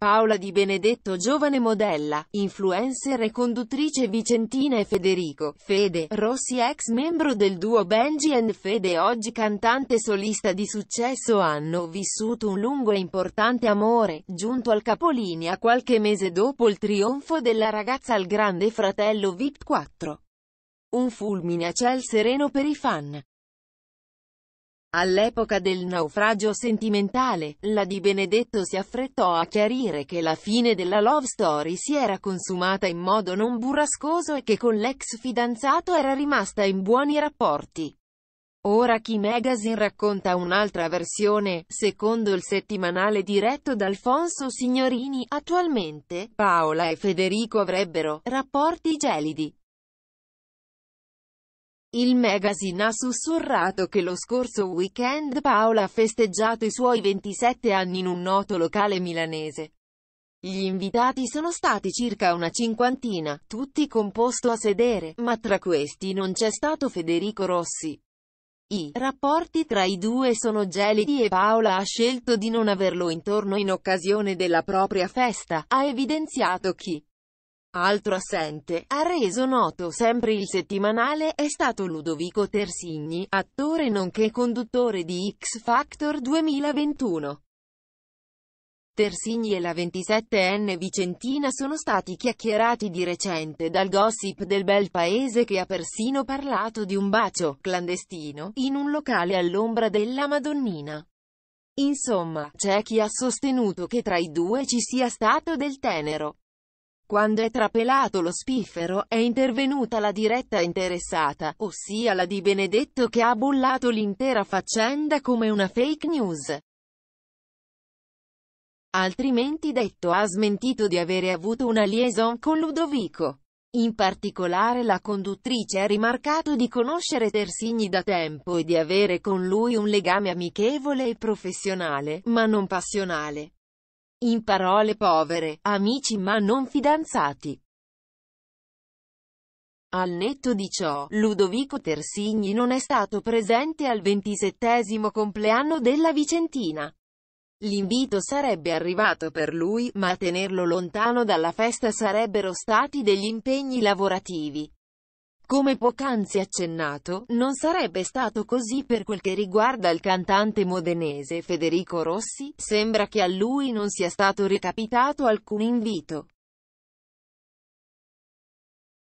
Paola Di Benedetto giovane modella, influencer e conduttrice vicentina e Federico, Fede, Rossi ex membro del duo Benji and Fede oggi cantante solista di successo hanno vissuto un lungo e importante amore, giunto al capolinea qualche mese dopo il trionfo della ragazza al grande fratello VIP 4. Un fulmine a ciel sereno per i fan. All'epoca del naufragio sentimentale, la Di Benedetto si affrettò a chiarire che la fine della love story si era consumata in modo non burrascoso e che con l'ex fidanzato era rimasta in buoni rapporti. Ora Key Magazine racconta un'altra versione, secondo il settimanale diretto da Alfonso Signorini, attualmente, Paola e Federico avrebbero, rapporti gelidi. Il magazine ha sussurrato che lo scorso weekend Paola ha festeggiato i suoi 27 anni in un noto locale milanese. Gli invitati sono stati circa una cinquantina, tutti con posto a sedere, ma tra questi non c'è stato Federico Rossi. I rapporti tra i due sono gelidi e Paola ha scelto di non averlo intorno in occasione della propria festa, ha evidenziato chi. Altro assente, ha reso noto sempre il settimanale, è stato Ludovico Tersigni, attore nonché conduttore di X Factor 2021. Tersigni e la 27enne Vicentina sono stati chiacchierati di recente dal gossip del bel paese che ha persino parlato di un bacio clandestino in un locale all'ombra della Madonnina. Insomma, c'è chi ha sostenuto che tra i due ci sia stato del tenero. Quando è trapelato lo spiffero, è intervenuta la diretta interessata, ossia la di Benedetto che ha bullato l'intera faccenda come una fake news. Altrimenti detto ha smentito di avere avuto una liaison con Ludovico. In particolare la conduttrice ha rimarcato di conoscere Tersigni da tempo e di avere con lui un legame amichevole e professionale, ma non passionale. In parole povere, amici ma non fidanzati. Al netto di ciò, Ludovico Tersigni non è stato presente al ventisettesimo compleanno della Vicentina. L'invito sarebbe arrivato per lui, ma tenerlo lontano dalla festa sarebbero stati degli impegni lavorativi. Come poc'anzi accennato, non sarebbe stato così per quel che riguarda il cantante modenese Federico Rossi, sembra che a lui non sia stato recapitato alcun invito.